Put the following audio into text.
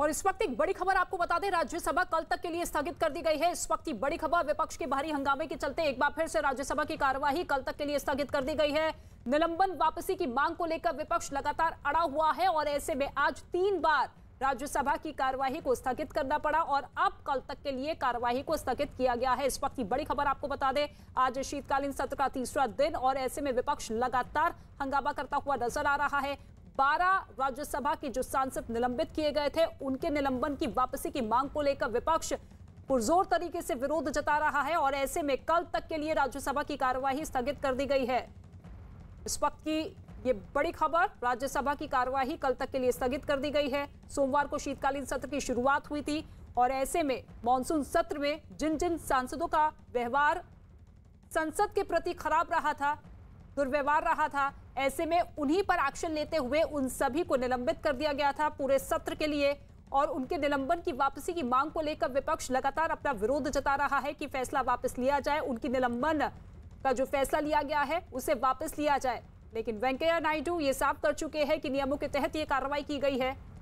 और इस वक्त एक बड़ी खबर आपको बता दें राज्यसभा कल तक के लिए स्थगित कर दी गई है इस वक्त की बड़ी खबर विपक्ष के भारी हंगामे के चलते एक बार फिर से राज्यसभा की कार्यवाही कल तक के लिए स्थगित कर दी गई है निलंबन वापसी की मांग को लेकर विपक्ष लगातार अड़ा हुआ है और ऐसे में आज तीन बार राज्यसभा की कार्यवाही को स्थगित करना पड़ा और अब कल तक के लिए कार्यवाही को स्थगित किया गया है इस वक्त की बड़ी खबर आपको बता दें आज शीतकालीन सत्र का तीसरा दिन और ऐसे में विपक्ष लगातार हंगामा करता हुआ नजर आ रहा है 12 राज्यसभा के जो सांसद निलंबित किए गए थे उनके निलंबन की वापसी की मांग को लेकर विपक्ष पुरजोर तरीके से विरोध जता रहा है और ऐसे में कल तक के लिए राज्यसभा की कार्यवाही स्थगित कर दी गई है इस वक्त की ये बड़ी खबर राज्यसभा की कार्यवाही कल तक के लिए स्थगित कर दी गई है सोमवार को शीतकालीन सत्र की शुरुआत हुई थी और ऐसे में मानसून सत्र में जिन जिन सांसदों का व्यवहार संसद के प्रति खराब रहा था दुर्व्यवहार रहा था ऐसे में उन्हीं पर एक्शन लेते हुए उन सभी को निलंबित कर दिया गया था पूरे सत्र के लिए और उनके निलंबन की वापसी की मांग को लेकर विपक्ष लगातार अपना विरोध जता रहा है कि फैसला वापस लिया जाए उनकी निलंबन का जो फैसला लिया गया है उसे वापस लिया जाए लेकिन वेंकैया नायडू ये साफ कर चुके हैं कि नियमों के तहत ये कार्रवाई की गई है